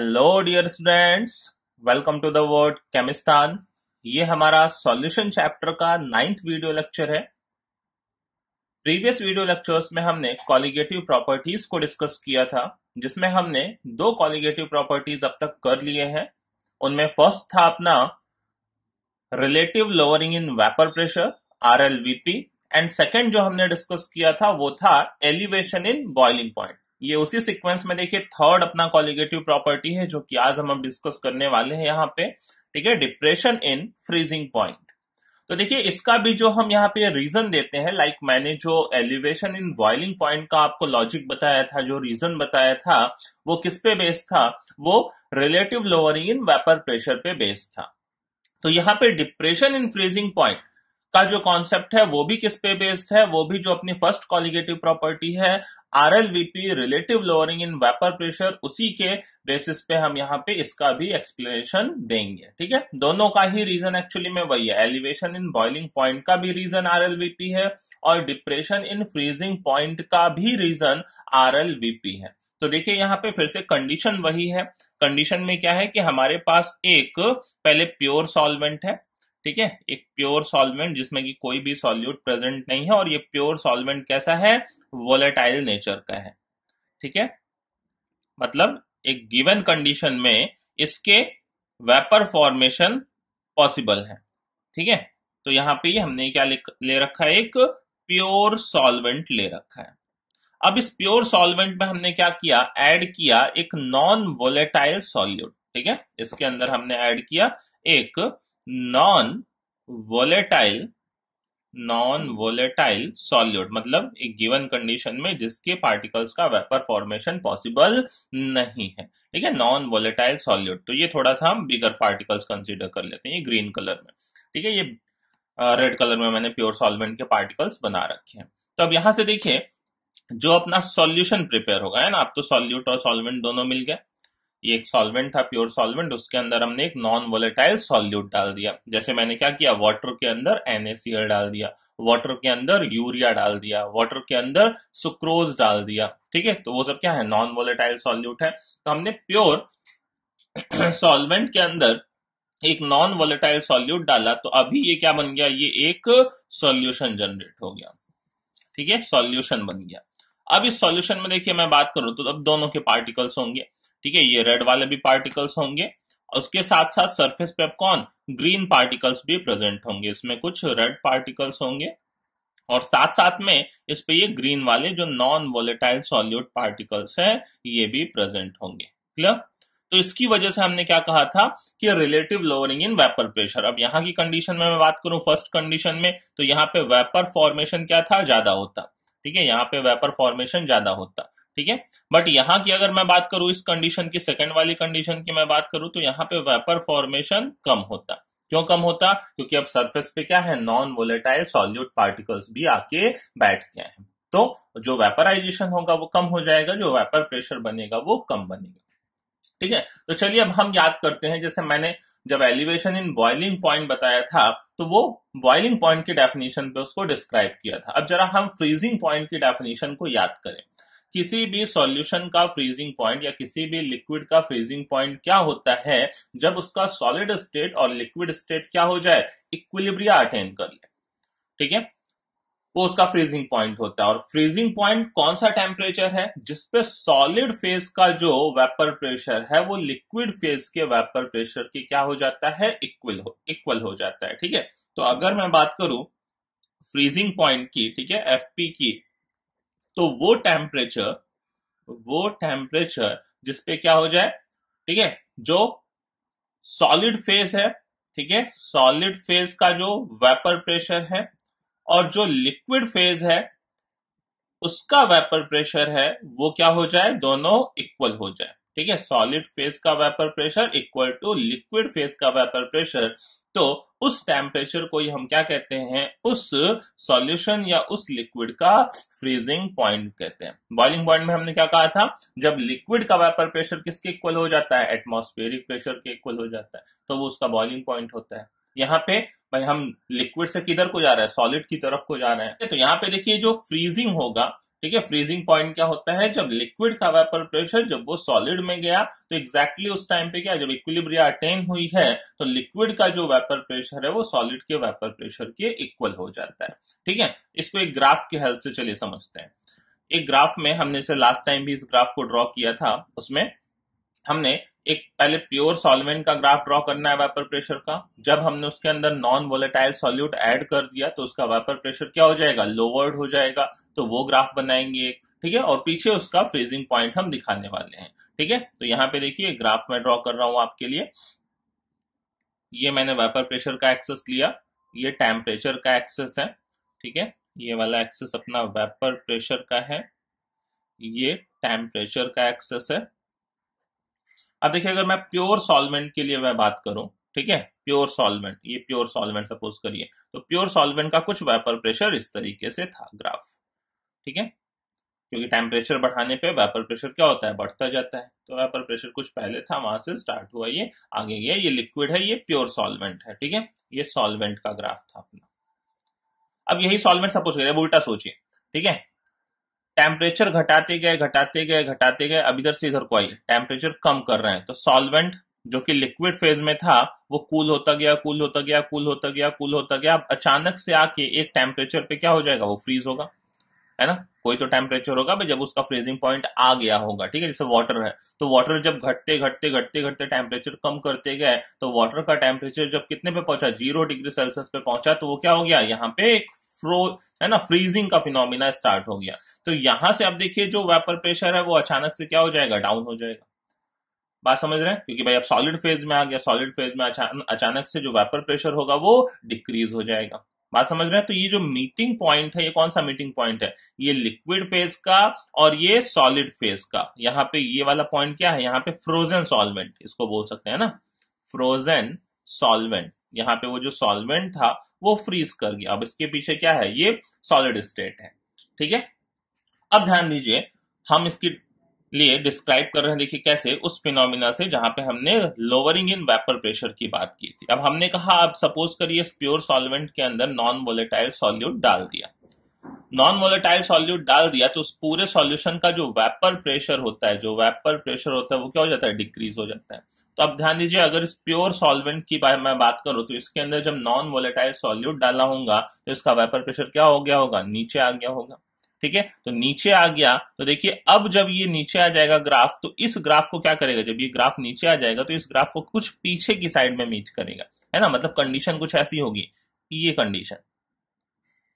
Hello dear students welcome to the world Chemistan ये हमारा solution chapter का ninth video lecture है previous video lectures में हमने कॉलिगेटिव प्रॉपर्टीज को डिस्कस किया था जिसमें हमने दो कॉलिगेटिव प्रॉपर्टीज अब तक कर लिए हैं उनमें फर्स्ट था अपना relative lowering in vapour pressure R and second जो हमने डिस्कस किया था वो था एलिवेशन इन बॉइलिंग पॉइंट ये उसी सीक्वेंस में देखिए थर्ड अपना कॉलिगेटिव प्रॉपर्टी है जो कि आज हम डिस्कस करने वाले हैं यहाँ पे ठीक है डिप्रेशन इन फ्रीजिंग पॉइंट तो देखिए इसका भी जो हम यहाँ पे रीजन देते हैं लाइक like मैंने जो एलिवेशन इन बॉइलिंग पॉइंट का आपको लॉजिक बताया था जो रीजन बताया था वो किस पे बेस्ड था वो relative lowering in vapour pressure पे बेस्ड था तो यहाँ पे डिप्रेशन इन फ्रीजिंग पॉइंट का जो कॉन्सेप्ट है वो भी किस पे बेस्ड है वो भी जो अपनी फर्स्ट कॉलिगेटिव प्रॉपर्टी है R relative lowering in vapour pressure उसी के बेसिस पे हम यहाँ पे इसका भी एक्सप्लेनेशन देंगे ठीक है दोनों का ही रीजन एक्चुअली में वही है एलिवेशन इन बॉइलिंग पॉइंट का भी रीजन आर है और डिप्रेशन इन फ्रीजिंग पॉइंट का भी रीजन आर है तो देखिए यहाँ पे फिर से कंडीशन वही है कंडीशन में क्या है कि हमारे पास एक पहले प्योर सॉल्वेंट है ठीक है एक प्योर सॉल्वेंट जिसमें कि कोई भी सॉल्यूट प्रेजेंट नहीं है और ये प्योर सॉल्वेंट कैसा है वोलेटाइल नेचर का है ठीक है मतलब एक गिवन कंडीशन में इसके वेपर फॉर्मेशन पॉसिबल है ठीक है तो यहां पे हमने क्या ले रखा है एक प्योर सॉल्वेंट ले रखा है अब इस प्योर सॉल्वेंट में हमने क्या किया ऐड किया एक नॉन वोलेटाइल सॉल्यूट ठीक है इसके अंदर हमने ऐड किया एक non volatile non volatile solute मतलब एक गिवन कंडीशन में जिसके पार्टिकल्स का वेपर फॉर्मेशन पॉसिबल नहीं है ठीक है नॉन वोलेटाइल सॉल्यूट तो ये थोड़ा सा हम बिगर पार्टिकल्स कंसीडर कर लेते हैं ये ग्रीन कलर में ठीक है ये रेड कलर में मैंने प्योर सॉल्वेंट के पार्टिकल्स बना रखे हैं तो अब यहां से देखिए जो अपना सॉल्यूशन प्रिपेयर होगा है ना आप तो सॉल्यूट और सॉल्वेंट दोनों मिल गया ये एक सॉल्वेंट था प्योर सॉल्वेंट उसके अंदर हमने एक नॉन वोलेटाइल सॉल्यूट डाल दिया जैसे मैंने क्या किया वाटर के अंदर एनएसीएल डाल दिया वाटर के अंदर यूरिया डाल दिया वाटर के अंदर सुक्रोज डाल दिया ठीक है तो वो सब क्या है नॉन वोलेटाइल सॉल्यूट है तो हमने प्योर सॉल्वेंट के अंदर एक नॉन वोलेटाइल सॉल्यूट डाला तो अभी ये क्या बन गया ये एक सॉल्यूशन जनरेट हो गया ठीक है सॉल्यूशन बन गया अब इस सॉल्यूशन में देखिए मैं बात करूं तो अब दोनों के पार्टिकल्स होंगे ठीक है ये रेड वाले भी पार्टिकल्स होंगे उसके साथ साथ सरफेस पे अब कौन ग्रीन पार्टिकल्स भी प्रेजेंट होंगे इसमें कुछ रेड पार्टिकल्स होंगे और साथ साथ में इस पे ये ग्रीन वाले जो नॉन वोलेटाइल सॉल्यूट पार्टिकल्स हैं ये भी प्रेजेंट होंगे क्लियर तो इसकी वजह से हमने क्या कहा था कि relative lowering in vapour pressure अब यहाँ की कंडीशन में मैं बात करूं फर्स्ट कंडीशन में तो यहाँ पे वेपर फॉर्मेशन क्या था ज्यादा होता ठीक है यहाँ पे वेपर फॉर्मेशन ज्यादा होता ठीक है बट यहां की अगर मैं बात करूं इस कंडीशन की सेकंड वाली कंडीशन की मैं बात करूं तो यहां पे वेपर फॉर्मेशन कम होता क्यों कम होता क्योंकि अब सरफेस पे क्या है नॉन वोलेटाइल सॉल्यूट पार्टिकल्स भी आके बैठ गए हैं तो जो वेपराइजेशन होगा वो कम हो जाएगा जो वेपर प्रेशर बनेगा वो कम बनेगा ठीक है तो चलिए अब हम याद करते हैं जैसे मैंने जब एलिवेशन इन बॉइलिंग पॉइंट बताया था तो वो बॉइलिंग पॉइंट की डेफिनेशन पे उसको डिस्क्राइब किया था अब जरा हम फ्रीजिंग पॉइंट की डेफिनेशन को याद करें किसी भी सॉल्यूशन का फ्रीजिंग पॉइंट या किसी भी लिक्विड का फ्रीजिंग पॉइंट क्या होता है जब उसका सॉलिड स्टेट और लिक्विड स्टेट क्या हो जाए इक्विलिब्रिया अटेन कर ले ठीक है वो उसका फ्रीजिंग पॉइंट होता है और फ्रीजिंग पॉइंट कौन सा टेम्परेचर है जिसपे सॉलिड फेज का जो वेपर प्रेशर है वो लिक्विड फेज के वेपर प्रेशर के क्या हो जाता है इक्वल हो इक्वल हो जाता है ठीक है तो अगर मैं बात करूं फ्रीजिंग पॉइंट की ठीक है एफपी की तो वो टेम्परेचर वो टेम्परेचर जिसपे क्या हो जाए ठीक है जो सॉलिड फेज है ठीक है सॉलिड फेज का जो वेपर प्रेशर है और जो लिक्विड फेज है उसका वेपर प्रेशर है वो क्या हो जाए दोनों इक्वल हो जाए ठीक है सॉलिड फेज का vapour pressure equal to liquid phase का वेपर प्रेशर तो उस टेम्परेचर को ही हम क्या कहते हैं उस सॉल्यूशन या उस लिक्विड का फ्रीजिंग पॉइंट कहते हैं बॉइलिंग पॉइंट में हमने क्या कहा था जब लिक्विड का वेपर प्रेशर किसके इक्वल हो जाता है एटमोस्फेरिक प्रेशर के इक्वल हो जाता है तो वो उसका बॉइलिंग पॉइंट होता है यहाँ पे भाई हम लिक्विड से किधर को जा रहे हैं सॉलिड की तरफ को जा रहे हैं तो यहाँ पे देखिए जो फ्रीजिंग होगा ठीक है फ्रीजिंग पॉइंट क्या होता है जब लिक्विड का वेपर प्रेशर जब वो सॉलिड में गया तो एग्जैक्टली exactly उस टाइम पे क्या जब इक्विलिब्रिया अटेन हुई है तो लिक्विड का जो वेपर प्रेशर है वो सॉलिड के वेपर प्रेशर के इक्वल हो जाता है ठीक है इसको एक ग्राफ की हेल्प से चलिए समझते हैं एक ग्राफ में हमने इसे लास्ट टाइम भी इस ग्राफ को ड्रॉ किया था उसमें हमने एक पहले प्योर सॉल्वेंट का ग्राफ ड्रॉ करना है वेपर प्रेशर का जब हमने उसके अंदर नॉन वोलेटाइल सॉल्यूट ऐड कर दिया तो उसका वेपर प्रेशर क्या हो जाएगा लोवर्ड हो जाएगा तो वो ग्राफ बनाएंगे एक ठीक है और पीछे उसका फ्रीजिंग पॉइंट हम दिखाने वाले हैं ठीक है तो यहां पे देखिए ग्राफ में ड्रॉ कर रहा हूं आपके लिए ये मैंने वेपर प्रेशर का एक्सेस लिया ये टेम्परेचर का एक्सेस है ठीक है ये वाला एक्सेस अपना वेपर प्रेशर का है ये टेम्परेचर का एक्सेस है अब देखिए अगर मैं प्योर सॉल्वेंट के लिए मैं बात करूं ठीक है प्योर सॉल्वेंट ये प्योर सॉल्वेंट सपोज करिए तो प्योर सॉल्वेंट का कुछ वेपर प्रेशर इस तरीके से था ग्राफ ठीक है क्योंकि टेम्परेचर बढ़ाने पे वेपर प्रेशर क्या होता है बढ़ता जाता है तो वेपर प्रेशर कुछ पहले था वहां से स्टार्ट हुआ ये आगे गया ये लिक्विड है ये प्योर सॉल्वेंट है ठीक है ये सॉल्वेंट का ग्राफ था अपना अब यही सॉल्वेंट सपोज करिए उल्टा सोचिए ठीक है टेम्परेचर घटाते गए घटाते गए घटाते गए अब इधर से इधर को आई टेम्परेचर कम कर रहे हैं तो सॉल्वेंट जो कि लिक्विड फेज में था वो कूल होता गया कूल होता गया कूल होता गया कूल होता गया अब अचानक से आके एक टेम्परेचर पे क्या हो जाएगा वो फ्रीज होगा है ना कोई तो टेम्परेचर होगा भाई जब उसका फ्रीजिंग पॉइंट आ गया होगा ठीक है जैसे वाटर है तो वाटर जब घटते घटते घटते घटते टेम्परेचर कम करते गए तो वाटर का टेम्परेचर जब कितने पे पहुंचा जीरो डिग्री सेल्सियस पे पहुंचा तो वो क्या हो गया यहाँ पे एक फ्रो है ना फ्रीजिंग का फिनोमिना स्टार्ट हो गया तो यहां से आप देखिए जो वेपर प्रेशर है वो अचानक से क्या हो जाएगा डाउन हो जाएगा बात समझ रहे हैं क्योंकि भाई अब सॉलिड फेज में आ गया सॉलिड फेज में अचानक से जो वेपर प्रेशर होगा वो डिक्रीज हो जाएगा बात समझ रहे हैं तो ये जो मीटिंग पॉइंट है ये कौन सा मीटिंग पॉइंट है ये लिक्विड फेज का और ये सॉलिड फेज का यहाँ पे ये वाला पॉइंट क्या है यहाँ पे फ्रोजन सॉल्वेंट इसको बोल सकते हैं ना फ्रोजन सॉल्वेंट यहाँ पे वो जो सॉल्वेंट था वो फ्रीज कर गया अब इसके पीछे क्या है ये सॉलिड स्टेट है ठीक है अब ध्यान दीजिए हम इसके लिए डिस्क्राइब कर रहे हैं देखिए कैसे उस फिनोमिना से जहां पे हमने लोअरिंग इन वेपर प्रेशर की बात की थी अब हमने कहा अब सपोज करिए प्योर सॉल्वेंट के अंदर नॉन वोलेटाइल सॉल्यूट डाल दिया नॉन वोलेटाइल सॉल्यूट डाल दिया तो उस पूरे सॉल्यूशन का जो वेपर प्रेशर होता है जो वेपर प्रेशर होता है वो क्या हो जाता है डिक्रीज हो जाता है तो अब ध्यान दीजिए अगर इस प्योर सॉल्वेंट की बारे में बात करूं तो इसके अंदर जब नॉन वोलेटाइल सॉल्यूट डाला होगा तो इसका वेपर प्रेशर क्या हो गया होगा नीचे आ गया होगा ठीक है तो नीचे आ गया तो देखिए अब जब ये नीचे आ जाएगा ग्राफ तो इस ग्राफ को क्या करेगा जब ये ग्राफ नीचे आ जाएगा तो इस ग्राफ को कुछ पीछे की साइड में मीट करेगा है ना मतलब कंडीशन कुछ ऐसी होगी ये कंडीशन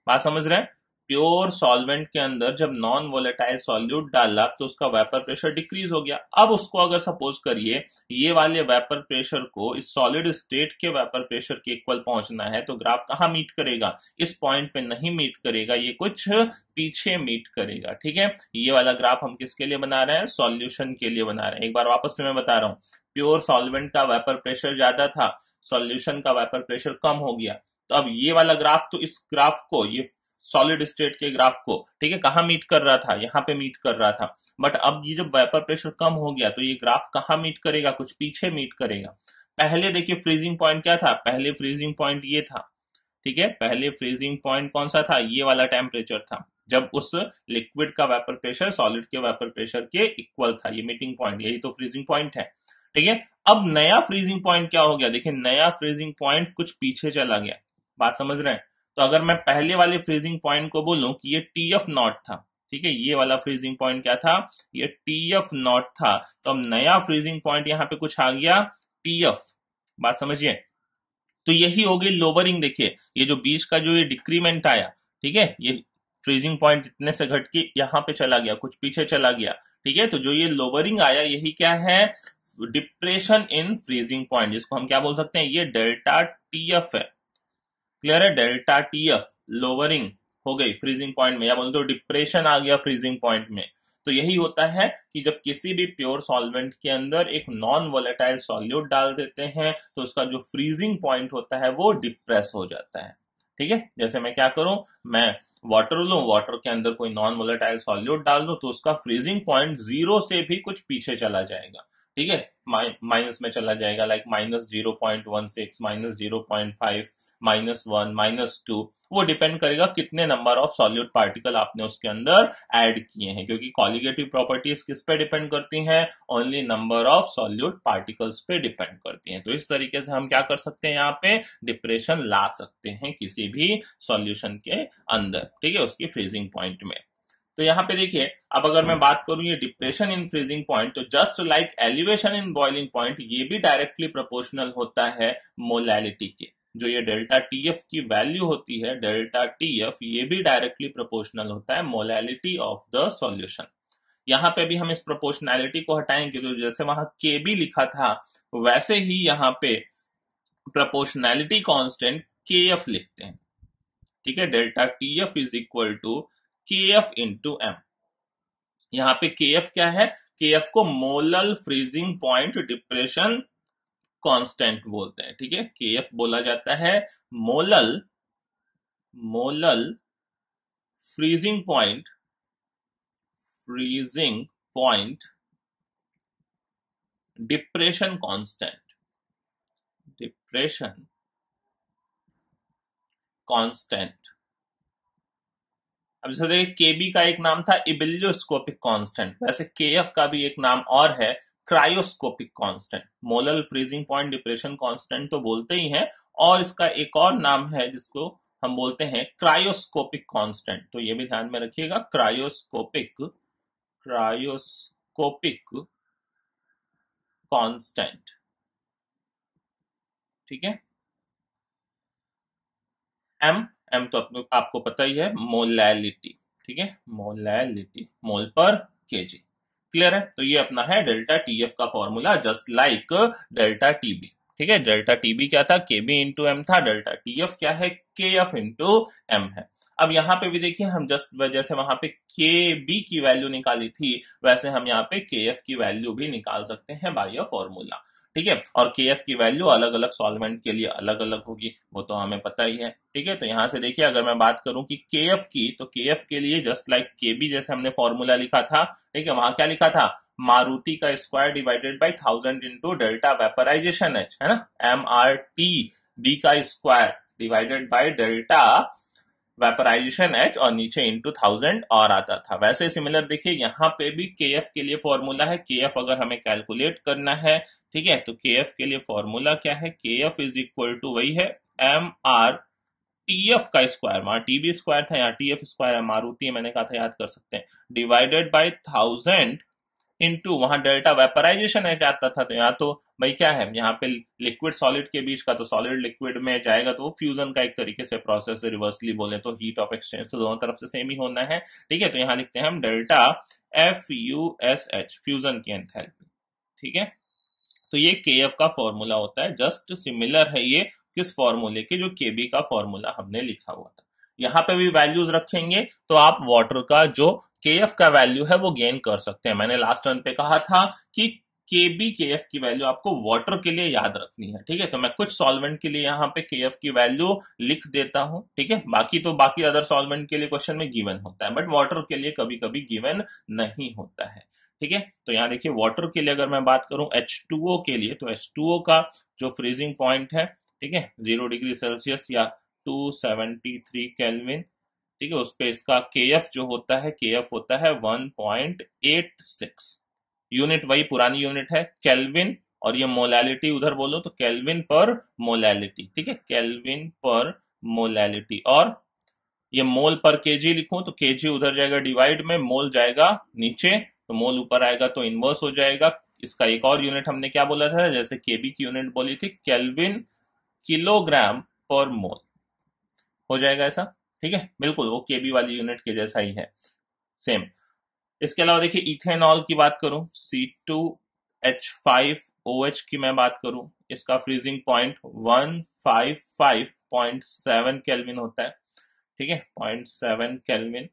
बात समझ रहे हैं प्योर सॉल्वेंट के अंदर जब नॉन वोलेटाइल सॉल्यूट डाला तो उसका वेपर प्रेशर डिक्रीज हो गया अब उसको अगर सपोज करिए ये वाले वेपर प्रेशर को इस सॉलिड स्टेट के वेपर प्रेशर के इक्वल पहुंचना है तो ग्राफ कहाँ मीट करेगा इस पॉइंट पे नहीं मीट करेगा ये कुछ पीछे मीट करेगा ठीक है ये वाला ग्राफ हम किसके लिए बना रहे हैं सॉल्यूशन के लिए बना रहे हैं एक बार वापस से मैं बता रहा हूँ प्योर सॉल्वेंट का वेपर प्रेशर ज्यादा था सॉल्यूशन का वेपर प्रेशर कम हो गया तो अब ये वाला ग्राफ तो इस ग्राफ को ये सॉलिड स्टेट के ग्राफ को ठीक है कहाँ मीट कर रहा था यहाँ पे मीट कर रहा था बट अब ये जब वेपर प्रेशर कम हो गया तो ये ग्राफ कहाँ मीट करेगा कुछ पीछे मीट करेगा पहले देखिए फ्रीजिंग पॉइंट क्या था पहले फ्रीजिंग पॉइंट ये था ठीक है पहले फ्रीजिंग पॉइंट कौन सा था ये वाला टेम्परेचर था जब उस लिक्विड का वेपर प्रेशर सॉलिड के वेपर प्रेशर के इक्वल था ये मीटिंग पॉइंट यही तो फ्रीजिंग पॉइंट है ठीक है अब नया फ्रीजिंग पॉइंट क्या हो गया देखिए नया फ्रीजिंग पॉइंट कुछ पीछे चला गया बात समझ रहे हैं तो अगर मैं पहले वाले फ्रीजिंग पॉइंट को बोलूं कि ये टी एफ नॉट था ठीक है ये वाला फ्रीजिंग पॉइंट क्या था ये टी एफ नॉट था तो अब नया फ्रीजिंग पॉइंट यहाँ पे कुछ आ गया टी एफ बात समझिए तो यही होगी लोवरिंग देखिए ये जो बीच का जो ये डिक्रीमेंट आया ठीक है ये फ्रीजिंग पॉइंट इतने से घट के यहाँ पे चला गया कुछ पीछे चला गया ठीक है तो जो ये लोवरिंग आया यही क्या है डिप्रेशन इन फ्रीजिंग पॉइंट जिसको हम क्या बोल सकते हैं ये डेल्टा टी एफ है क्लियर है डेल्टा टी एफ लोवरिंग हो गई फ्रीजिंग पॉइंट में या बोलते तो डिप्रेशन आ गया फ्रीजिंग पॉइंट में तो यही होता है कि जब किसी भी प्योर सॉल्वेंट के अंदर एक नॉन वोलेटाइल सॉल्यूट डाल देते हैं तो उसका जो फ्रीजिंग पॉइंट होता है वो डिप्रेस हो जाता है ठीक है जैसे मैं क्या करूं मैं वाटर लू वाटर के अंदर कोई नॉन वोलेटाइल सॉल्यूट डाल दूं तो उसका फ्रीजिंग पॉइंट जीरो से भी कुछ पीछे चला जाएगा ठीक है माइनस में चला जाएगा like minus zero point one six minus zero point five minus one minus two वो डिपेंड करेगा कितने नंबर ऑफ सॉल्यूट पार्टिकल आपने उसके अंदर ऐड किए हैं क्योंकि कॉलिगेटिव प्रॉपर्टीज किस पे डिपेंड करती हैं only number of solute particles पे डिपेंड करती हैं तो इस तरीके से हम क्या कर सकते हैं यहाँ पे डिप्रेशन ला सकते हैं किसी भी सॉल्यूशन के अंदर ठीक है उसकी फ्रीजिंग पॉइंट में तो यहाँ पे देखिए अब अगर मैं बात करूं ये डिप्रेशन इन फ्रीजिंग पॉइंट तो just like elevation in boiling point ये भी डायरेक्टली प्रोपोर्शनल होता है मोलैलिटी के जो ये डेल्टा टी एफ की वैल्यू होती है डेल्टा टी एफ ये भी डायरेक्टली प्रोपोर्शनल होता है मोलैलिटी ऑफ द सॉल्यूशन यहाँ पे भी हम इस प्रोपोर्शनैलिटी को हटाएंगे तो जैसे वहां के भी लिखा था वैसे ही यहाँ पे प्रोपोर्शनैलिटी कॉन्स्टेंट के एफ लिखते हैं ठीक है delta T F is equal to K F into M यहां पे के एफ क्या है के एफ को molal freezing point depression constant बोलते हैं ठीक है के एफ बोला जाता है molal molal freezing point freezing point depression constant depression constant अब जैसे देखिए बी का एक नाम था इबिलियोस्कोपिक कांस्टेंट वैसे के एफ का भी एक नाम और है cryoscopic constant molal freezing point depression constant तो बोलते ही हैं और इसका एक और नाम है जिसको हम बोलते हैं क्रायोस्कोपिक कांस्टेंट तो ये भी ध्यान में रखिएगा क्रायोस्कोपिक क्रायोस्कोपिक कांस्टेंट ठीक है एम एम तो अपने आपको पता ही है मोलैलिटी ठीक है मोलैलिटी मोल पर के क्लियर है तो ये अपना है डेल्टा टी एफ का formula just like delta T B ठीक है डेल्टा टीबी क्या था के बी इंटू एम था डेल्टा टी एफ क्या है के एफ इंटू एम है अब यहाँ पे भी देखिए हम जस्ट जैसे वहां पे के बी की वैल्यू निकाली थी वैसे हम यहाँ पे के एफ की वैल्यू भी निकाल सकते हैं बाई अ फॉर्मूला ठीक है और के एफ की वैल्यू अलग अलग सॉल्वेंट के लिए अलग अलग होगी वो तो हमें पता ही है ठीक है तो यहां से देखिए अगर मैं बात करूं कि के एफ की तो के एफ के लिए जस्ट लाइक के बी जैसे हमने फॉर्मूला लिखा था ठीक है वहां क्या लिखा था मारुति का square divided by thousand into delta vaporization H है ना एम आर टी बी का square divided by delta vaporization H और नीचे इंटू थाउजेंड और आता था वैसे सिमिलर देखिए यहाँ पे भी के एफ के लिए फॉर्मूला है के एफ अगर हमें कैलकुलेट करना है ठीक है तो के एफ के लिए फॉर्मूला क्या है K F is equal to वही है एम आर टी एफ का स्क्वायर वहां टी बी स्क्वायर था यहाँ T F square M R होती है मैंने कहा था याद कर सकते हैं डिवाइडेड बाई थाउजेंड इनटू वहां डेल्टा वेपराइजेशन है जाता था तो यहाँ तो भाई क्या है यहाँ पे लिक्विड सॉलिड के बीच का तो सॉलिड लिक्विड में जाएगा तो वो फ्यूजन का एक तरीके से प्रोसेस रिवर्सली बोले तो हीट ऑफ एक्सचेंज तो दोनों तरफ से सेम ही होना है ठीक है तो यहाँ लिखते हैं हम delta F U S H fusion की एंथेल्पी ठीक है तो ये के एफ का फॉर्मूला होता है जस्ट सिमिलर है ये किस फॉर्मूले के जो के बी का फॉर्मूला हमने लिखा हुआ था यहाँ पे भी वैल्यूज रखेंगे तो आप वाटर का जो के एफ का वैल्यू है वो गेन कर सकते हैं मैंने लास्ट टर्न पे कहा था कि के बी के एफ की वैल्यू आपको वाटर के लिए याद रखनी है ठीक है तो मैं कुछ सॉल्वेंट के लिए यहाँ पे के एफ की वैल्यू लिख देता हूं ठीक है बाकी तो बाकी अदर सॉल्वेंट के लिए क्वेश्चन में गिवन होता है बट वाटर के लिए कभी कभी गिवन नहीं होता है ठीक है तो यहाँ देखिए वाटर के लिए अगर मैं बात करूं एच के लिए तो एच का जो फ्रीजिंग पॉइंट है ठीक है जीरो डिग्री सेल्सियस या 273 केल्विन ठीक है उस पर इसका के जो होता है के होता है 1.86 यूनिट वही पुरानी यूनिट है केल्विन और ये मोलैलिटी उधर बोलो तो केल्विन पर मोलैलिटी ठीक है केल्विन पर मोलैलिटी और ये मोल पर केजी लिखूं तो केजी उधर जाएगा डिवाइड में मोल जाएगा नीचे तो मोल ऊपर आएगा तो इनवर्स हो जाएगा इसका एक और यूनिट हमने क्या बोला था जैसे केबी की यूनिट बोली थी केल्विन किलोग्राम पर मोल हो जाएगा ऐसा ठीक है बिल्कुल वो केबी वाली यूनिट के जैसा ही है सेम इसके अलावा देखिए इथेनॉल की बात करूं C two H five O H की मैं बात करूं इसका freezing point one five five point seven kelvin होता है ठीक है point seven kelvin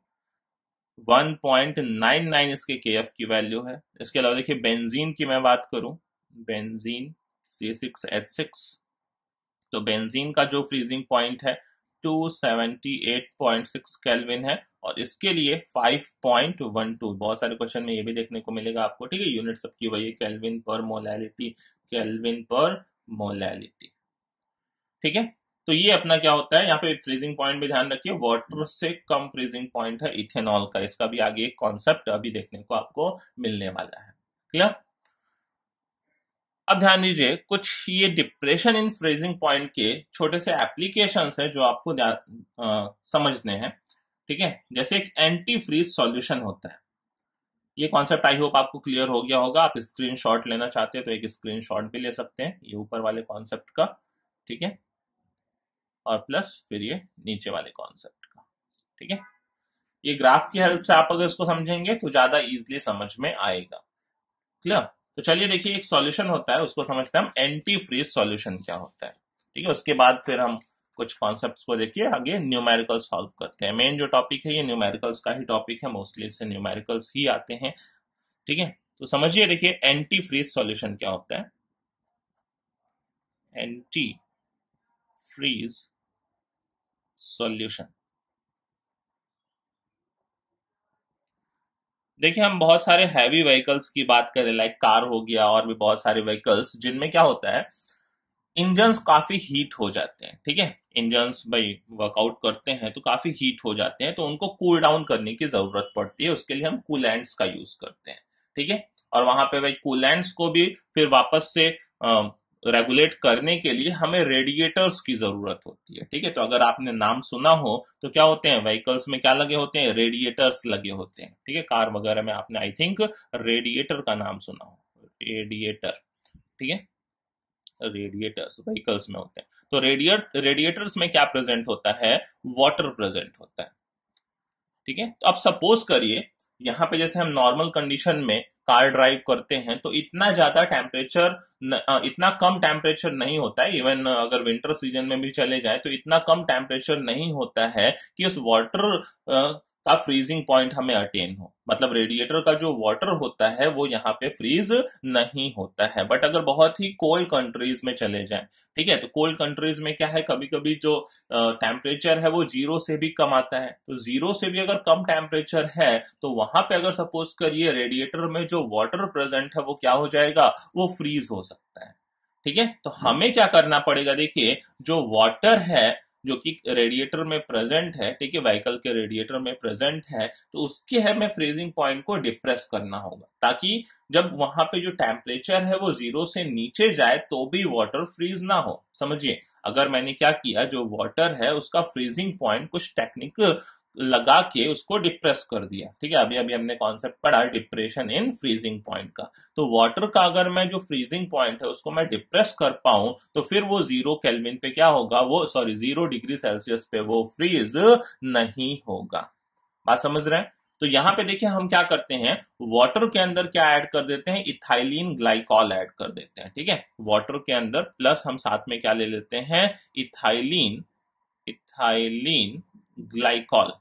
one point nine nine इसके के एफ की वैल्यू है इसके अलावा देखिए बेंजीन की मैं बात करूं benzene C six H six तो बेंजीन का जो फ्रीजिंग पॉइंट है 278.6 केल्विन है और इसके लिए 5.12 बहुत सारे क्वेश्चन में ये भी देखने को मिलेगा आपको ठीक है यूनिट सबकी वही है केल्विन पर मोलैलिटी केल्विन पर मोलैलिटी ठीक है तो ये अपना क्या होता है यहाँ पे फ्रीजिंग पॉइंट भी ध्यान रखिए वाटर से कम फ्रीजिंग पॉइंट है इथेनॉल का इसका भी आगे एक कॉन्सेप्ट अभी देखने को आपको मिलने वाला है क्लियर अब ध्यान दीजिए कुछ ये डिप्रेशन इन फ्रेजिंग पॉइंट के छोटे से एप्लीकेशन है जो आपको आ, समझने हैं ठीक है जैसे एक एंटी फ्रीज सॉल्यूशन होता है ये कॉन्सेप्ट आई होप आपको क्लियर हो गया होगा आप स्क्रीन शॉट लेना चाहते हैं तो एक स्क्रीन शॉट भी ले सकते हैं ये ऊपर वाले कॉन्सेप्ट का ठीक है और प्लस फिर ये नीचे वाले कॉन्सेप्ट का ठीक है ये ग्राफ की हेल्प से आप अगर इसको समझेंगे तो ज्यादा इजिली समझ में आएगा क्लियर तो चलिए देखिए एक सॉल्यूशन होता है उसको समझते हैं हम एंटी फ्रीज सॉल्यूशन क्या होता है ठीक है उसके बाद फिर हम कुछ कॉन्सेप्ट्स को देखिए आगे न्यूमेरिकल सॉल्व करते हैं मेन जो टॉपिक है ये न्यूमेरिकल्स का ही टॉपिक है मोस्टली इससे न्यूमेरिकल्स ही आते हैं ठीक है तो समझिए देखिए एंटी फ्रीज सॉल्यूशन क्या होता है एंटी फ्रीज सॉल्यूशन देखिए हम बहुत सारे हैवी व्हीकल्स की बात करें लाइक कार हो गया और भी बहुत सारे व्हीकल्स जिनमें क्या होता है इंजन्स काफी हीट हो जाते हैं ठीक है इंजन्स भाई वर्कआउट करते हैं तो काफी हीट हो जाते हैं तो उनको कूल डाउन करने की जरूरत पड़ती है उसके लिए हम कूलेंट्स का यूज करते हैं ठीक है और वहां पे भाई कूलैंड को भी फिर वापस से रेगुलेट करने के लिए हमें रेडिएटर्स की जरूरत होती है ठीक है तो अगर आपने नाम सुना हो तो क्या होते हैं व्हीकल्स में क्या लगे होते हैं रेडिएटर्स लगे होते हैं ठीक है कार वगैरह में आपने आई थिंक रेडिएटर का नाम सुना हो रेडिएटर ठीक है रेडिएटर्स व्हीकल्स में होते हैं तो रेडिएट रेडिएटर्स में क्या प्रेजेंट होता है वॉटर प्रेजेंट होता है ठीक है तो आप सपोज करिए यहां पे जैसे हम नॉर्मल कंडीशन में कार ड्राइव करते हैं तो इतना ज्यादा टेम्परेचर इतना कम टेम्परेचर नहीं होता है इवन अगर विंटर सीजन में भी चले जाए तो इतना कम टेम्परेचर नहीं होता है कि उस वाटर का फ्रीजिंग पॉइंट हमें अटेन हो मतलब रेडिएटर का जो वाटर होता है वो यहाँ पे फ्रीज नहीं होता है बट अगर बहुत ही कोल्ड कंट्रीज में चले जाएं ठीक है तो कोल्ड कंट्रीज में क्या है कभी कभी जो टेम्परेचर है वो जीरो से भी कम आता है तो जीरो से भी अगर कम टेम्परेचर है तो वहां पे अगर सपोज करिए रेडिएटर में जो वाटर प्रेजेंट है वो क्या हो जाएगा वो फ्रीज हो सकता है ठीक है तो हमें क्या करना पड़ेगा देखिए जो वाटर है जो कि रेडिएटर में प्रेजेंट है ठीक है व्हीकल के रेडिएटर में प्रेजेंट है तो उसके हमें फ्रीजिंग पॉइंट को डिप्रेस करना होगा ताकि जब वहां पे जो टेम्परेचर है वो जीरो से नीचे जाए तो भी वाटर फ्रीज ना हो समझिए अगर मैंने क्या किया जो वाटर है उसका फ्रीजिंग पॉइंट कुछ टेक्निक लगा के उसको डिप्रेस कर दिया ठीक है अभी अभी हमने कॉन्सेप्ट पढ़ा डिप्रेशन इन फ्रीजिंग पॉइंट का तो वाटर का अगर मैं जो फ्रीजिंग पॉइंट है उसको मैं डिप्रेस कर पाऊं तो फिर वो जीरो कैलविन पे क्या होगा वो सॉरी जीरो डिग्री सेल्सियस पे वो फ्रीज नहीं होगा बात समझ रहे हैं तो यहां पे देखिए हम क्या करते हैं वाटर के अंदर क्या ऐड कर देते हैं इथाइलिन ग्लाइकॉल ऐड कर देते हैं ठीक है वाटर के अंदर प्लस हम साथ में क्या ले लेते हैं इथाइलिन इथाइलिन ग्लाइकॉल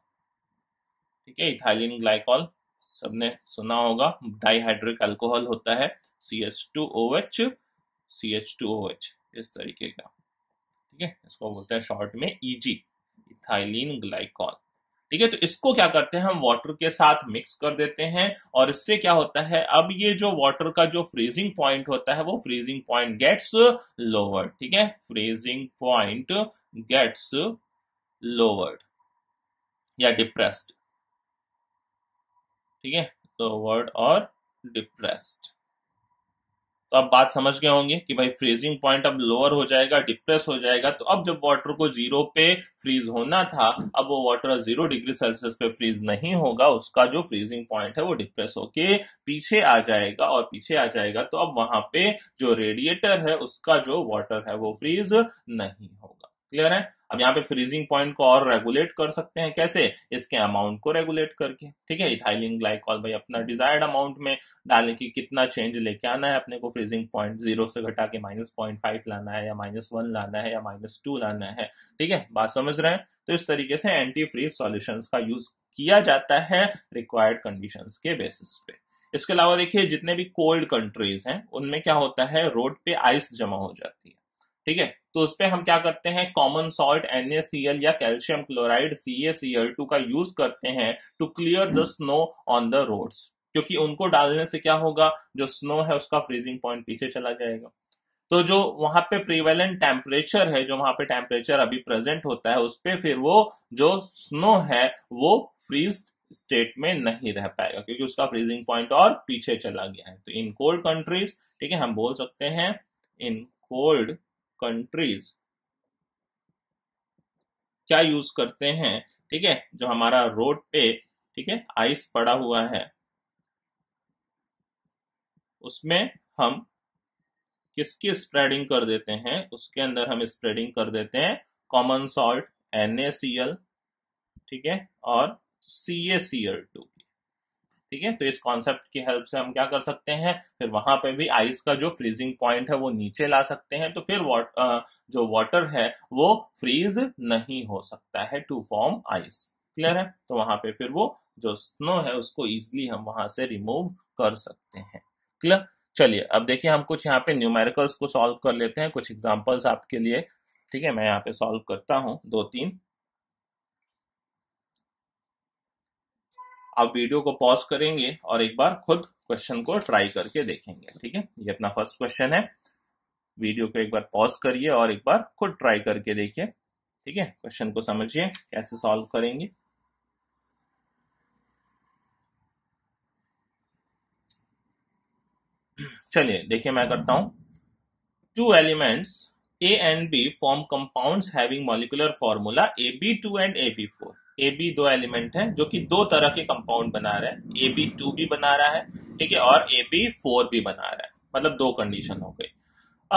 ठीक है इथाइलिन ग्लाइकॉल सबने सुना होगा डाइहाइड्रिक अल्कोहल होता है C H two O H C H two O H इस तरीके का ठीक है इसको बोलते हैं शॉर्ट में ईजी e इथाइलिन ग्लाइकॉल ठीक है तो इसको क्या करते हैं हम वाटर के साथ मिक्स कर देते हैं और इससे क्या होता है अब ये जो वाटर का जो फ्रीजिंग पॉइंट होता है वो फ्रीजिंग पॉइंट गेट्स लोवर्ड ठीक है फ्रीजिंग पॉइंट गेट्स लोवर्ड या डिप्रेस्ड ठीक है तो वर्ड और डिप्रेस्ड तो आप बात समझ गए होंगे कि भाई फ्रीजिंग पॉइंट अब लोअर हो जाएगा डिप्रेस हो जाएगा तो अब जब वाटर को जीरो पे फ्रीज होना था अब वो वाटर जीरो डिग्री सेल्सियस पे फ्रीज नहीं होगा उसका जो फ्रीजिंग पॉइंट है वो डिप्रेस होके पीछे आ जाएगा और पीछे आ जाएगा तो अब वहां पे जो रेडिएटर है उसका जो वाटर है वो फ्रीज नहीं होगा क्लियर है अब यहाँ पे फ्रीजिंग पॉइंट को और रेगुलेट कर सकते हैं कैसे इसके अमाउंट को रेगुलेट करके ठीक है इथाइलिन ग्लाइकॉल भाई अपना डिजायर्ड अमाउंट में डालने की कितना चेंज लेके आना है अपने को फ्रीजिंग पॉइंट जीरो से घटा के माइनस पॉइंट फाइव लाना है या माइनस वन लाना है या माइनस टू लाना है ठीक है बात समझ रहे हैं तो इस तरीके से एंटी फ्रीज सोल्यूशन का यूज किया जाता है रिक्वायर्ड कंडीशन के बेसिस पे इसके अलावा देखिए जितने भी कोल्ड कंट्रीज हैं उनमें क्या होता है रोड पे आइस जमा हो जाती है ठीक है तो उस पर हम क्या करते हैं कॉमन सॉल्ट NaCl या कैल्शियम क्लोराइड CaCl2 का यूज करते हैं to clear the snow on the roads क्योंकि उनको डालने से क्या होगा जो स्नो है उसका फ्रीजिंग पॉइंट पीछे चला जाएगा तो जो वहां पे प्रीवेलेंट टेम्परेचर है जो वहां पे टेम्परेचर अभी प्रेजेंट होता है उस पर फिर वो जो स्नो है वो फ्रीज स्टेट में नहीं रह पाएगा क्योंकि उसका फ्रीजिंग पॉइंट और पीछे चला गया है तो इन कोल्ड कंट्रीज ठीक है हम बोल सकते हैं इन कोल्ड कंट्रीज क्या यूज करते हैं ठीक है जो हमारा रोड पे ठीक है आइस पड़ा हुआ है उसमें हम किसकी स्प्रेडिंग कर देते हैं उसके अंदर हम स्प्रेडिंग कर देते हैं कॉमन सॉल्ट एन ठीक है और सी ए सी एल टू ठीक है तो इस कॉन्सेप्ट की हेल्प से हम क्या कर सकते हैं फिर वहां पे भी आइस का जो फ्रीजिंग पॉइंट है वो नीचे ला सकते हैं तो फिर वाट, आ, जो वाटर है वो फ्रीज नहीं हो सकता है टू फॉर्म आइस क्लियर है तो वहां पे फिर वो जो स्नो है उसको इजिली हम वहां से रिमूव कर सकते हैं क्लियर चलिए अब देखिए हम कुछ यहाँ पे न्यूमेरिकल्स को सॉल्व कर लेते हैं कुछ एग्जाम्पल्स आपके लिए ठीक है मैं यहाँ पे सॉल्व करता हूँ दो तीन आप वीडियो को पॉज करेंगे और एक बार खुद क्वेश्चन को ट्राई करके देखेंगे ठीक है ये अपना फर्स्ट क्वेश्चन है वीडियो को एक बार पॉज करिए और एक बार खुद ट्राई करके देखिए ठीक है क्वेश्चन को समझिए कैसे सॉल्व करेंगे चलिए देखिए मैं करता हूं two elements A and B form compounds having molecular formula A B two and A B A B दो एलिमेंट हैं जो कि दो तरह के कंपाउंड बना रहे हैं ए बी टू भी बना रहा है ठीक है और ए बी फोर भी बना रहा है मतलब दो कंडीशन हो गई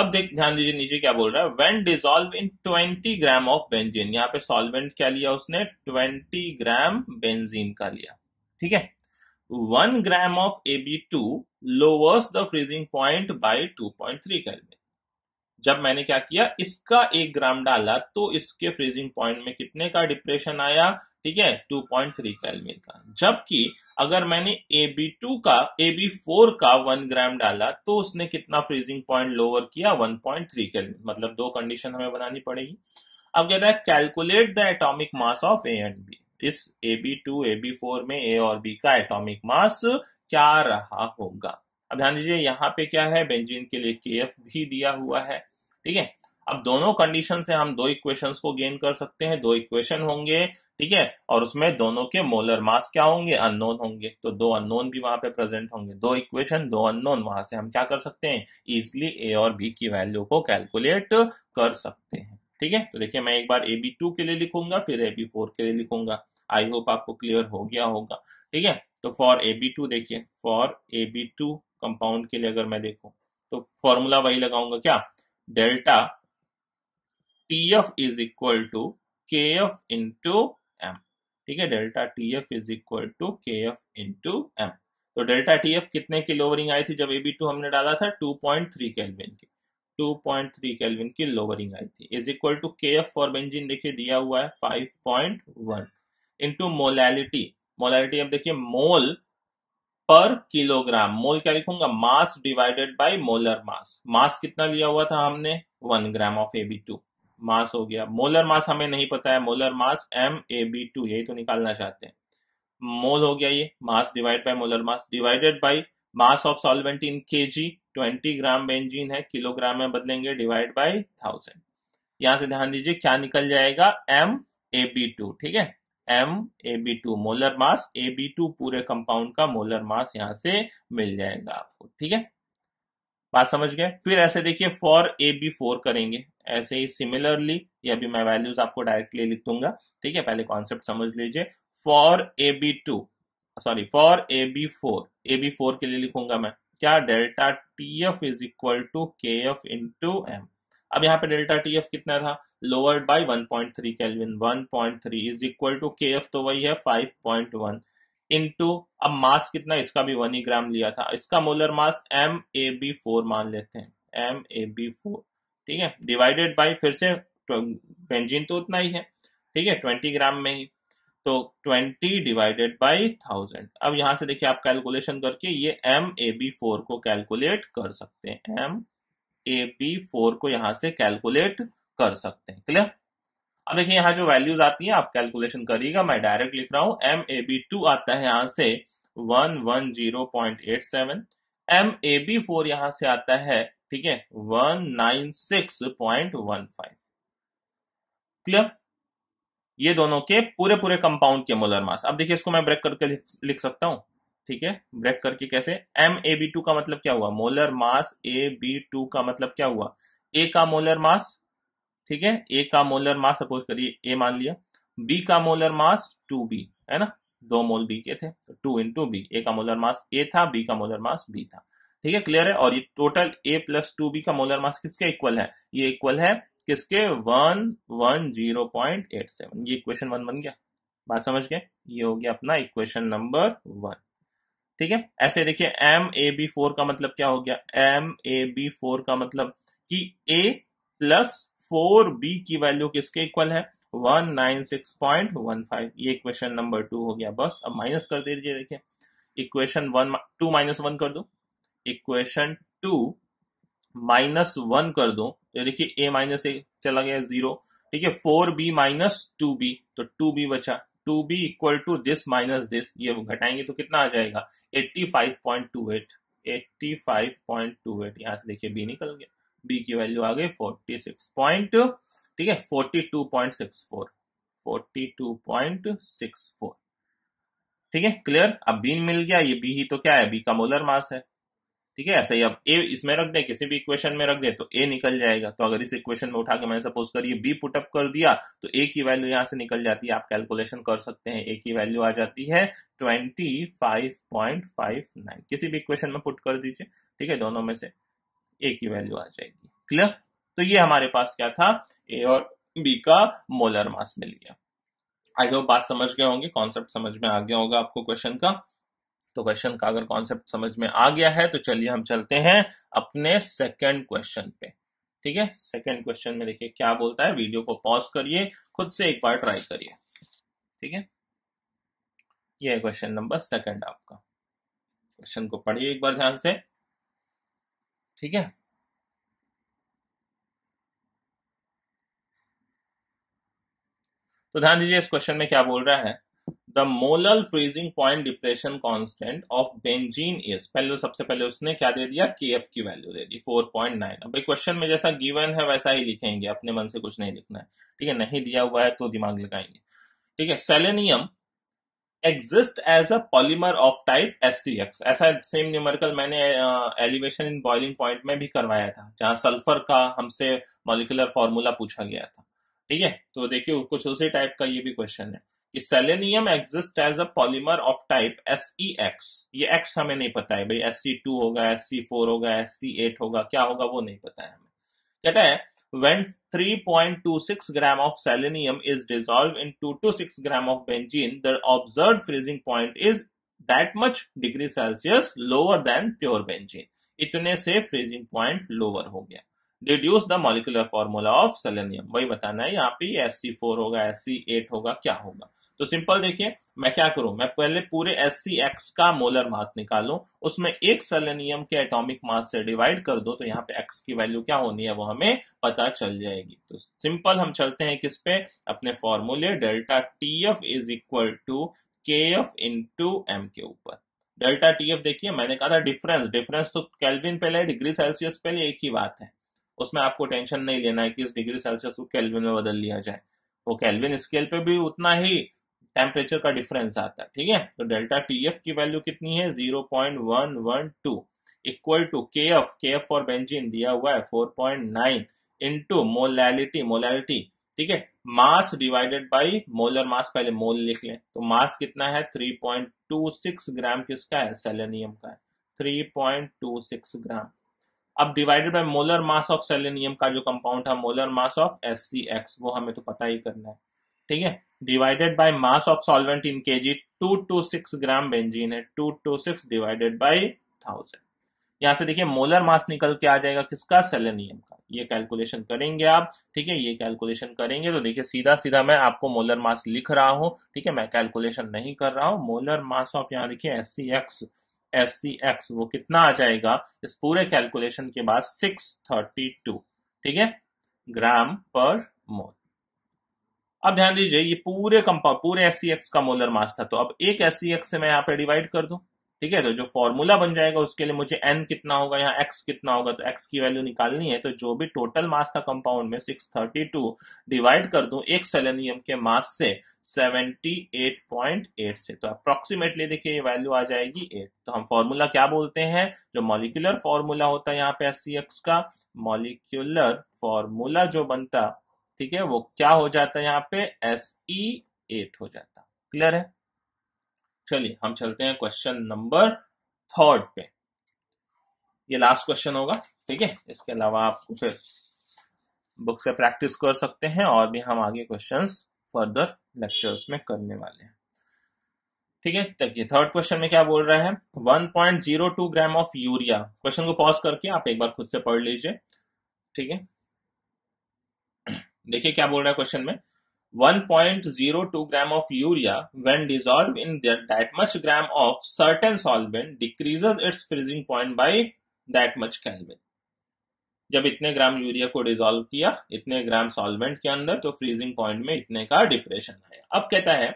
अब देख ध्यान दीजिए नीचे क्या बोल रहा है when dissolve in twenty gram of benzene यहाँ पे सॉल्वेंट क्या लिया उसने ट्वेंटी ग्राम बेंजीन का लिया ठीक है one gram of A B two lowers the freezing point by two point three kelvin जब मैंने क्या किया इसका एक ग्राम डाला तो इसके फ्रीजिंग पॉइंट में कितने का डिप्रेशन आया ठीक है 2.3 पॉइंट का जबकि अगर मैंने ए बी टू का ए बी फोर का वन ग्राम डाला तो उसने कितना फ्रीजिंग पॉइंट लोअर किया 1.3 पॉइंट मतलब दो कंडीशन हमें बनानी पड़ेगी अब कहता है calculate the atomic mass of A and B इस A B two A B four में ए और बी का एटॉमिक मास क्या रहा होगा अब ध्यान दीजिए यहाँ पे क्या है बेंजीन के लिए के एफ भी दिया हुआ है ठीक है अब दोनों कंडीशन से हम दो इक्वेशंस को गेन कर सकते हैं दो इक्वेशन होंगे ठीक है और उसमें दोनों के मोलर मास क्या होंगे अननोन होंगे तो दो अननोन भी वहां पे प्रेजेंट होंगे दो इक्वेशन दो अननोन वहां से हम क्या कर सकते हैं इजिली ए और बी की वैल्यू को कैलकुलेट कर सकते हैं ठीक है तो देखिए मैं एक बार ए बी टू के लिए लिखूंगा फिर ए बी फोर के लिए लिखूंगा आई होप आपको क्लियर हो गया होगा ठीक है तो फॉर ए बी टू देखिए for A B two compound के लिए अगर मैं देखू तो फॉर्मूला वही लगाऊंगा क्या delta tf is equal to K F m M ठीक है delta T F is equal to K F M तो डेल्टा टी एफ कितने की लोवरिंग आई थी जब ए बी टू हमने डाला था टू पॉइंट थ्री कैलविन की टू पॉइंट थ्री कैलविन की लोवरिंग आई थी is equal to K F for benzene देखिए दिया हुआ है five point one into molality molality अब देखिए मोल पर किलोग्राम मोल क्या लिखूंगा mass divided by molar mass mass कितना लिया हुआ था हमने one gram of A B two mass हो गया मोलर मास हमें नहीं पता है molar mass M A B two यही तो निकालना चाहते हैं मोल हो गया ये mass divide by molar mass divided by mass of solvent in K G twenty gram benzene है किलोग्राम में बदलेंगे डिवाइड बाय थाउजेंड यहां से ध्यान दीजिए क्या निकल जाएगा एम ए बी टू ठीक है M A B two molar mass A B two पूरे कंपाउंड का मोलर मास यहां से मिल जाएगा आपको ठीक है बात समझ गए फिर ऐसे देखिए फॉर ए बी फोर करेंगे ऐसे ही सिमिलरली ये अभी मैं वैल्यूज आपको डायरेक्टली लिख दूंगा ठीक है पहले कॉन्सेप्ट समझ लीजिए for A B two sorry for A B four A B four के लिए लिखूंगा मैं क्या delta T F is equal to K F into M अब यहाँ पे डेल्टा टी एफ कितना था lower by one point three kelvin one point three is equal to K F तो वही है फाइव पॉइंट वन इंटू अब मास कितना इसका भी वन ही ग्राम लिया था इसका molar mass M A B four मान लेते हैं एम ए बी फोर ठीक है डिवाइडेड बाई फिर से बेंजीन तो उतना ही है ठीक है ट्वेंटी ग्राम में ही तो ट्वेंटी डिवाइडेड बाई थाउजेंड अब यहां से देखिए आप कैलकुलेशन करके ये एम ए बी फोर को कैलकुलेट कर सकते हैं एम ए बी फोर को यहां से कैलकुलेट कर सकते हैं क्लियर अब देखिए यहाँ जो वैल्यूज आती है आप कैलकुलेशन करिएगा मैं डायरेक्ट लिख रहा हूं एम ए बी टू आता है यहां से one one zero point eight seven M A B four यहां से आता है ठीक है one nine six point one five clear ये दोनों के पूरे पूरे कंपाउंड के मोलर मास अब देखिए इसको मैं ब्रेक करके लिख सकता हूं ठीक है ब्रेक करके कैसे एम ए बी टू का मतलब क्या हुआ molar mass A B two का मतलब क्या हुआ ए का मोलर मास ठीक है ए का मोलर मास सपोज करिए ए मान लिया बी का मोलर मास टू बी है ना दो मोल बी के थे two in two B A का मोलर मास ए था बी का मोलर मास बी था ठीक है क्लियर है और ये total A plus two B का मोलर मास किसके इक्वल है ये इक्वल है किसके one one zero point eight seven ये इक्वेशन वन बन गया बात समझ गए ये हो गया अपना इक्वेशन नंबर वन ठीक है ऐसे देखिए एम ए बी फोर का मतलब क्या हो गया एम ए बी फोर का मतलब कि ए प्लस फोर बी की वैल्यू किसके इक्वल है one nine six point one five ये इक्वेशन नंबर टू हो गया बस अब माइनस कर दे दीजिए देखिए equation one two minus one कर दो इक्वेशन टू माइनस वन कर दो तो देखिए ए माइनस ए चला गया जीरो ठीक है four B minus two B तो टू बी बचा two B equal to this minus this ये घटाएंगे तो कितना आ जाएगा eighty five point two eight eighty five point two eight यहां से देखिए बी निकल गया बी की वैल्यू आ गई फोर्टी सिक्स पॉइंट ठीक है forty two point six four forty two point six four ठीक है क्लियर अब बी मिल गया ये बी ही तो क्या है बी का मोलर मास है ठीक है ऐसा ही अब ए इसमें रख दे किसी भी इक्वेशन में रख दे तो ए निकल जाएगा तो अगर इस इक्वेशन में उठा के मैंने सपोज करिए बी पुटअप कर दिया तो ए की वैल्यू यहां से निकल जाती है आप कैलकुलेशन कर सकते हैं ए की वैल्यू आ जाती है twenty five point five nine किसी भी इक्वेशन में पुट कर दीजिए ठीक है दोनों में से ए की वैल्यू आ जाएगी क्लियर तो ये हमारे पास क्या था ए और बी का मोलर मास मिल गया आई होप बात समझ गए होंगे कॉन्सेप्ट समझ में आ गया होगा आपको क्वेश्चन का तो क्वेश्चन का अगर कॉन्सेप्ट समझ में आ गया है तो चलिए हम चलते हैं अपने सेकंड क्वेश्चन पे ठीक है सेकंड क्वेश्चन में देखिए क्या बोलता है वीडियो को पॉज करिए खुद से एक बार ट्राई करिए ठीक है यह क्वेश्चन नंबर सेकंड आपका क्वेश्चन को पढ़िए एक बार ध्यान से ठीक है तो ध्यान दीजिए इस क्वेश्चन में क्या बोल रहा है the molal freezing point depression constant of benzene is पहले सबसे पहले उसने क्या दे दिया के एफ की वैल्यू दे दी फोर पॉइंट नाइन अब क्वेश्चन में जैसा गिवन है वैसा ही लिखेंगे अपने मन से कुछ नहीं लिखना है ठीक है नहीं दिया हुआ है तो दिमाग लगाएंगे ठीक है selenium exist as a polymer of type S ऐसा सेम न्यूमरिकल मैंने एलिवेशन इन बॉइलिंग पॉइंट में भी करवाया था जहां सल्फर का हमसे मॉलिकुलर फॉर्मूला पूछा गया था ठीक है तो देखिए कुछ उसी टाइप का ये भी क्वेश्चन है ये selenium exist as a polymer of type S E X ये एक्स हमें नहीं पता है भाई एस सी e टू होगा एस सी e फोर होगा एस सी e एट होगा क्या होगा वो नहीं पता है हमें कहता है when three point two six gram of selenium is dissolve in two two six gram of benzene the observe freezing point is that much degree Celsius lower than pure benzene इतने से फ्रीजिंग पॉइंट लोअर हो गया deduce the molecular formula of selenium वही बताना है यहाँ पे S C four होगा एस सी एट होगा क्या होगा तो सिंपल देखिए मैं क्या करूं मैं पहले पूरे एस सी एक्स का मोलर मास निकालू उसमें एक सेलेनियम के एटॉमिक मास से डिवाइड कर दो तो यहाँ पे एक्स की वैल्यू क्या होनी है वो हमें पता चल जाएगी तो सिंपल हम चलते हैं किस पे अपने फॉर्मूले delta T F is equal to K F into M के ऊपर डेल्टा टी एफ देखिए मैंने कहा था डिफरेंस डिफरेंस तो कैलविन पे डिग्री सेल्सियस पे एक ही बात है उसमें आपको टेंशन नहीं लेना है कि इस डिग्री सेल्सियस को कैलविन में बदल लिया जाए वो कैलविन स्केल पे भी उतना ही टेम्परेचर का डिफरेंस आता है ठीक है तो डेल्टा टी एफ की वैल्यू कितनी है zero point one one two equal to K F K F for benzene दिया हुआ है four point nine into molality molality ठीक है mass divided by molar mass पहले मोल लिख लें तो मास कितना है three point two six gram किसका है सेलेनियम का है three point two six gram अब divided by molar mass of selenium का जो कंपाउंड है molar mass of S C X वो हमें तो पता ही करना है ठीक है divided by mass of solvent in K G two two six gram benzene है two two six divided by thousand यहां से देखिए मोलर मास निकल के आ जाएगा किसका सेलेनियम का ये कैलकुलेशन करेंगे आप ठीक है ये कैलकुलेशन करेंगे तो देखिए सीधा सीधा मैं आपको मोलर मास लिख रहा हूं ठीक है मैं कैलकुलेशन नहीं कर रहा हूं मोलर मास ऑफ यहां देखिए S C X S C X वो कितना आ जाएगा इस पूरे कैलकुलेशन के बाद 632 ठीक है ग्राम पर मोल अब ध्यान दीजिए ये पूरे कंपा पूरे एस सी एक्स का मोलर मास था तो अब एक एस सी एक्स से मैं यहां पे डिवाइड कर दूं ठीक है तो जो फॉर्मूला बन जाएगा उसके लिए मुझे एन कितना होगा या एक्स कितना होगा तो एक्स की वैल्यू निकालनी है तो जो भी टोटल मास था कंपाउंड में सिक्स थर्टी टू डिवाइड कर दू एक सेलेनियम के मास से सेवेंटी एट पॉइंट एट से तो अप्रोक्सीमेटली देखिए ये वैल्यू आ जाएगी एट तो हम फॉर्मूला क्या बोलते हैं जो मॉलिक्यूलर फॉर्मूला होता है यहाँ पे एस का मॉलिक्यूलर फॉर्मूला जो बनता ठीक है वो क्या हो जाता है यहाँ पे एस एट e हो जाता क्लियर है चलिए हम चलते हैं क्वेश्चन नंबर थर्ड पे ये लास्ट क्वेश्चन होगा ठीक है इसके अलावा आप फिर बुक से प्रैक्टिस कर सकते हैं और भी हम आगे क्वेश्चंस फर्दर लेक्चर्स में करने वाले हैं ठीक है तो ये थर्ड क्वेश्चन में क्या बोल रहा है 1.02 ग्राम ऑफ यूरिया क्वेश्चन को पॉज करके आप एक बार खुद से पढ़ लीजिए ठीक है देखिए क्या बोल रहा है क्वेश्चन में 1.02 gram of urea when dissolved in that, that much gram of certain solvent decreases its freezing point by that much Kelvin. जब इतने ग्राम यूरिया को डिजोल्व किया इतने ग्राम सॉल्वेंट के अंदर तो फ्रीजिंग पॉइंट में इतने का डिप्रेशन आया अब कहता है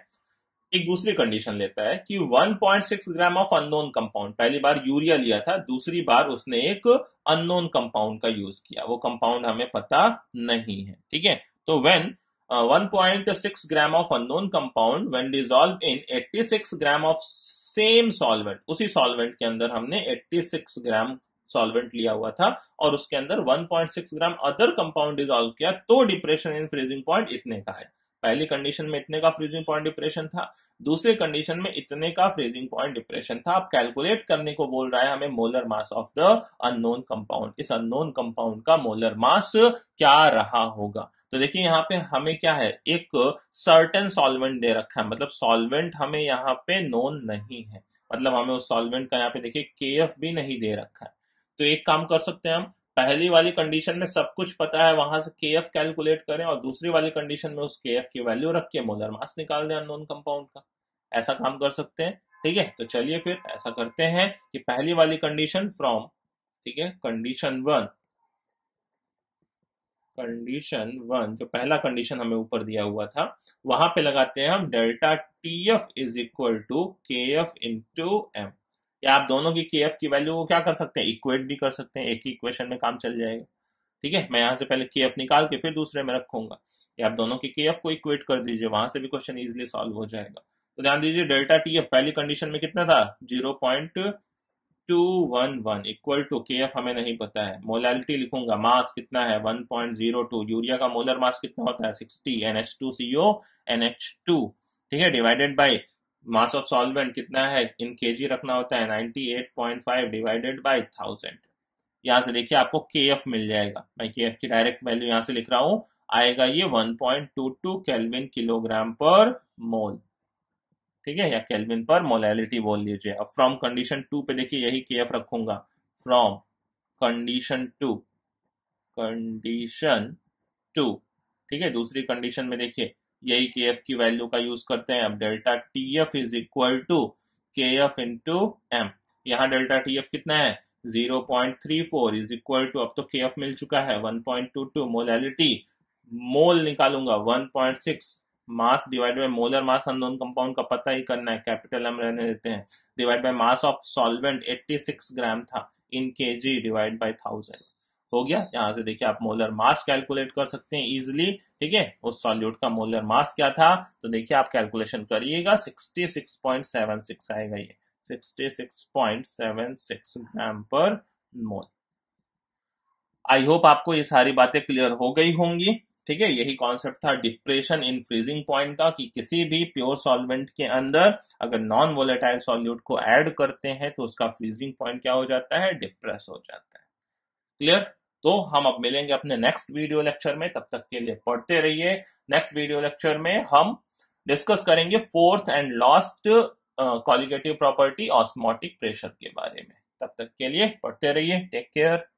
एक दूसरी कंडीशन लेता है कि 1.6 ग्राम ऑफ अननोन कंपाउंड पहली बार यूरिया लिया था दूसरी बार उसने एक अननोन कंपाउंड का यूज किया वो कंपाउंड हमें पता नहीं है ठीक है तो when uh, 1.6 gram of unknown compound when dissolve in 86 gram of same solvent उसी सॉल्वेंट के अंदर हमने 86 ग्राम सॉल्वेंट लिया हुआ था और उसके अंदर 1.6 ग्राम अदर कंपाउंड डिजोल्व किया तो डिप्रेशन इन फ्रीजिंग पॉइंट इतने का है पहली कंडीशन में इतने का फ्रीजिंग पॉइंट डिप्रेशन था दूसरे कंडीशन में इतने का फ्रीजिंग पॉइंट डिप्रेशन था आप कैलकुलेट करने को बोल रहा है हमें molar mass of the unknown compound इस अननोन कंपाउंड का मोलर मास क्या रहा होगा तो देखिए यहाँ पे हमें क्या है एक सर्टेन सॉल्वेंट दे रखा है मतलब सॉल्वेंट हमें यहाँ पे नोन नहीं है मतलब हमें उस सॉल्वेंट का यहाँ पे देखिए के भी नहीं दे रखा है तो एक काम कर सकते हैं हम पहली वाली कंडीशन में सब कुछ पता है वहां से के एफ कैलकुलेट करें और दूसरी वाली कंडीशन में उस के एफ की वैल्यू रख के मोलर मास निकाल दें अननोन कंपाउंड का ऐसा काम कर सकते हैं ठीक है तो चलिए फिर ऐसा करते हैं कि पहली वाली कंडीशन फ्रॉम ठीक है कंडीशन वन कंडीशन वन जो पहला कंडीशन हमें ऊपर दिया हुआ था वहां पे लगाते हैं हम delta T F is equal to K F into M या आप दोनों की के की वैल्यू को क्या कर सकते हैं इक्वेट भी कर सकते हैं एक ही इक्वेशन में काम चल जाएगा ठीक है मैं यहाँ से पहले के निकाल के फिर दूसरे में रखूंगा या आप दोनों की के को इक्वेट कर दीजिए वहां से भी क्वेश्चन इजिली सॉल्व हो जाएगा तो ध्यान दीजिए डेल्टा टी एफ पहली कंडीशन में कितना था zero point two one one equal to K F हमें नहीं पता है मोलैलिटी लिखूंगा मास कितना है one point zero two urea का मोलर मास कितना होता है sixty N H two C N H two ठीक है divided by mass of solvent कितना है इन के रखना होता है 98.5 डिवाइडेड बाय 1000 यहां से देखिए आपको के मिल जाएगा मैं के की डायरेक्ट वैल्यू यहां से लिख रहा हूं आएगा ये 1.22 पॉइंट किलोग्राम पर मोल ठीक है या केल्विन पर मोलैलिटी बोल लीजिए अब फ्रॉम कंडीशन टू पे देखिए यही के एफ रखूंगा from condition two condition two ठीक है दूसरी कंडीशन में देखिए यही के एफ की वैल्यू का यूज करते हैं अब delta T F is equal to K F into M यहाँ डेल्टा टी एफ कितना है zero point three four is equal to अब तो के एफ मिल चुका है one point two two molality mole निकालूंगा one point six mass divide by molar mass unknown compound का पता ही करना है कैपिटल एम रहने देते हैं divide by mass of solvent eighty six gram था in K ji divide by thousand हो गया यहां से देखिए आप मोलर मास कैलकुलेट कर सकते हैं इजिली ठीक है उस सॉल्यूट का मोलर मास क्या था तो देखिए आप कैलकुलेशन करिएगा 66.76 आएगा ये 66.76 ग्राम पर मोल आई होप आपको ये सारी बातें क्लियर हो गई होंगी ठीक है यही कॉन्सेप्ट था डिप्रेशन इन फ्रीजिंग पॉइंट का कि किसी भी प्योर सॉल्वेंट के अंदर अगर नॉन वोलेटाइल सॉल्यूट को ऐड करते हैं तो उसका फ्रीजिंग पॉइंट क्या हो जाता है डिप्रेस हो जाता है क्लियर तो हम अब मिलेंगे अपने नेक्स्ट वीडियो लेक्चर में तब तक के लिए पढ़ते रहिए नेक्स्ट वीडियो लेक्चर में हम डिस्कस करेंगे fourth and last colligative property osmotic pressure के बारे में तब तक के लिए पढ़ते रहिए टेक केयर